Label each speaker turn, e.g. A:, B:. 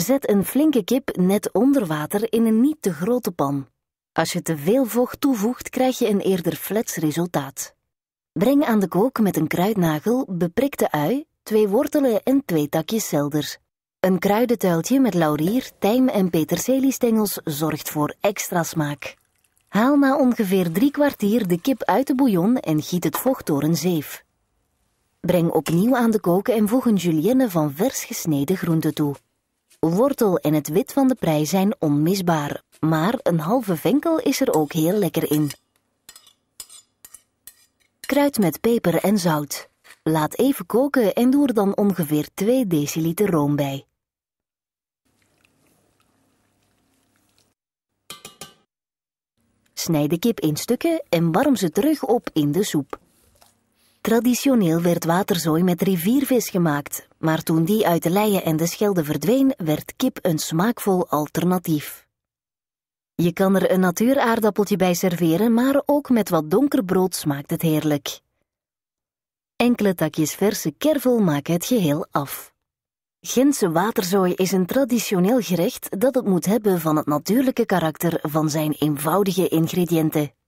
A: Zet een flinke kip net onder water in een niet te grote pan. Als je te veel vocht toevoegt, krijg je een eerder flets resultaat. Breng aan de kook met een kruidnagel beprikte ui, twee wortelen en twee takjes selder. Een kruidentuiltje met laurier, tijm en peterseliestengels zorgt voor extra smaak. Haal na ongeveer drie kwartier de kip uit de bouillon en giet het vocht door een zeef. Breng opnieuw aan de kook en voeg een julienne van vers gesneden groenten toe. Wortel en het wit van de prei zijn onmisbaar, maar een halve venkel is er ook heel lekker in. Kruid met peper en zout. Laat even koken en doe er dan ongeveer 2 deciliter room bij. Snijd de kip in stukken en warm ze terug op in de soep. Traditioneel werd waterzooi met riviervis gemaakt, maar toen die uit de leien en de schelde verdween, werd kip een smaakvol alternatief. Je kan er een natuuraardappeltje bij serveren, maar ook met wat donker brood smaakt het heerlijk. Enkele takjes verse kervel maken het geheel af. Gentse waterzooi is een traditioneel gerecht dat het moet hebben van het natuurlijke karakter van zijn eenvoudige ingrediënten.